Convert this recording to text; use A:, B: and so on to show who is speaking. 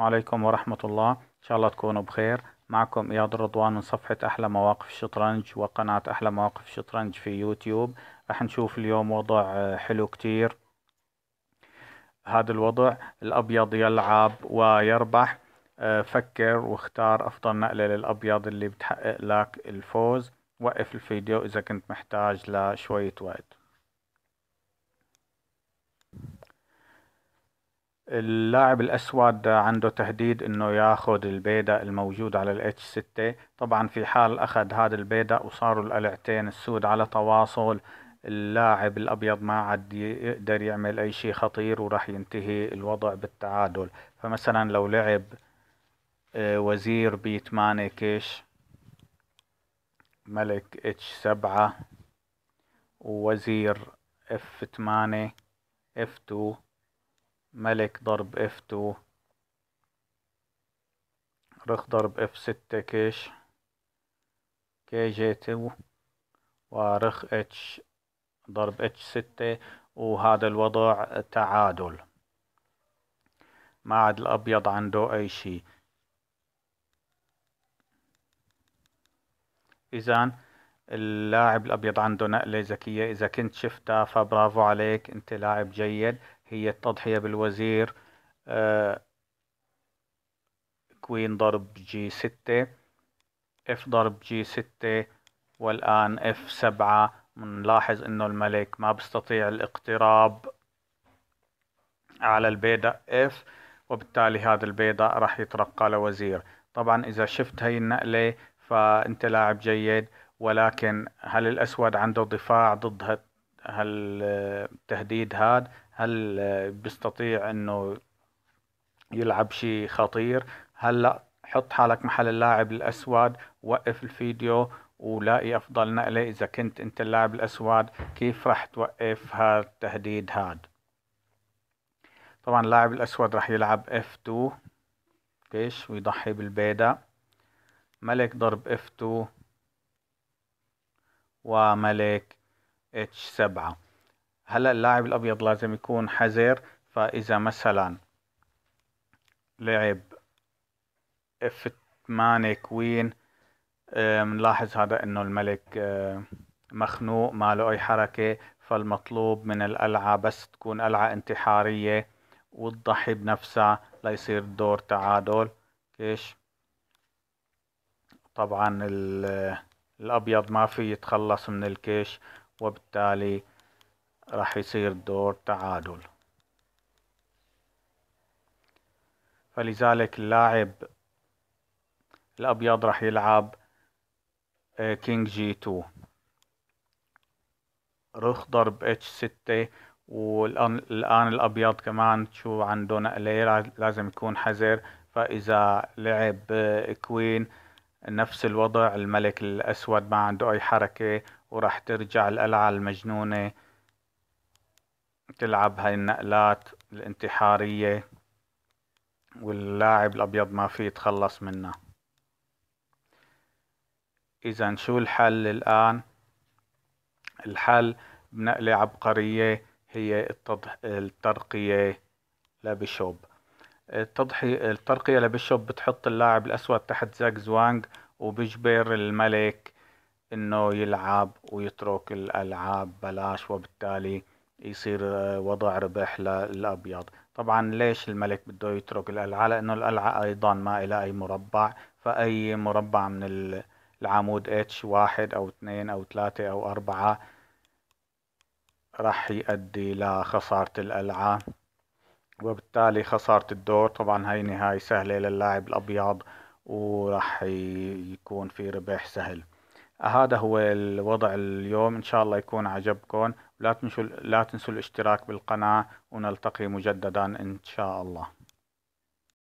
A: السلام عليكم ورحمة الله إن شاء الله تكونوا بخير معكم إياد رضوان من صفحة أحلى مواقف الشطرنج وقناة أحلى مواقف الشطرنج في يوتيوب راح نشوف اليوم وضع آه، حلو كتير هذا الوضع الأبيض يلعب ويربح آه، فكر واختار أفضل نقلة للأبيض اللي بتحقق لك الفوز وقف الفيديو إذا كنت محتاج لشوية وقت اللاعب الأسود عنده تهديد إنه ياخذ البيدق الموجود على الاتش 6 طبعا في حال أخذ هذا البيدق وصاروا القلعتين السود على تواصل اللاعب الأبيض ما عاد يقدر يعمل أي شيء خطير وراح ينتهي الوضع بالتعادل فمثلا لو لعب آه، وزير بي 8 كيش ملك اتش 7 ووزير اف 8 اف 2 ملك ضرب اف تو رخ ضرب اف ستة كيش كي جي تو ورخ اتش ضرب اتش ستة وهذا الوضع تعادل ما عاد الابيض عنده اي شيء اذا اللاعب الابيض عنده نقله ذكيه اذا كنت شفتها فبرافو عليك انت لاعب جيد هي التضحية بالوزير آه، كوين ضرب جي ستة اف ضرب جي ستة والآن اف سبعة منلاحظ انه الملك ما بيستطيع الاقتراب على البيضة اف وبالتالي هذا البيضة راح يترقى لوزير طبعا اذا شفت هاي النقلة فانت لاعب جيد ولكن هل الاسود عنده دفاع ضد هالتهديد هاد هل بيستطيع انه يلعب شيء خطير هل لا حط حالك محل اللاعب الاسود وقف الفيديو ولاقي افضل نقله اذا كنت انت اللاعب الاسود كيف راح توقف هالتهديد هاد طبعا اللاعب الاسود راح يلعب اف 2 فيش ويضحي بالبيدا ملك ضرب اف 2 وملك اتش سبعة هلا اللاعب الأبيض لازم يكون حذر فإذا مثلا لعب اف 8 كوين بنلاحظ هذا انه الملك مخنوق ما له اي حركة فالمطلوب من القلعة بس تكون قلعة انتحارية وتضحي بنفسها ليصير دور تعادل كيش طبعا آه، الابيض ما في يتخلص من الكيش وبالتالي راح يصير دور تعادل فلذلك اللاعب الأبيض راح يلعب كينج جي 2 رخ ضرب اتش 6 والآن الأبيض كمان شو عنده نقلة لازم يكون حذر فإذا لعب كوين آه، نفس الوضع الملك الأسود ما عنده أي حركة وراح ترجع القلعة المجنونة تلعب هاي النقلات الانتحارية واللاعب الأبيض ما فيه يتخلص منها إذا شو الحل الآن؟ الحل بنقلة عبقرية هي الترقية لبيشوب التضحي الترقية لبيشوب بتحط اللاعب الأسود تحت زاك زوانج وبجبر الملك انه يلعب ويترك الالعاب بلاش وبالتالي يصير آه، وضع ربح للابيض طبعا ليش الملك بده يترك القلعة لانه القلعة ايضا ما الى اي مربع فاي مربع من العمود اتش واحد او اثنين او ثلاثة او اربعة راح يؤدي لخسارة القلعة وبالتالي خسارة الدور طبعا هاي نهاية سهلة للاعب الابيض وراح يكون في ربح سهل هذا هو الوضع اليوم إن شاء الله يكون عجبكم لا تنسوا لا تنسوا الاشتراك بالقناة ونلتقي مجددا إن شاء الله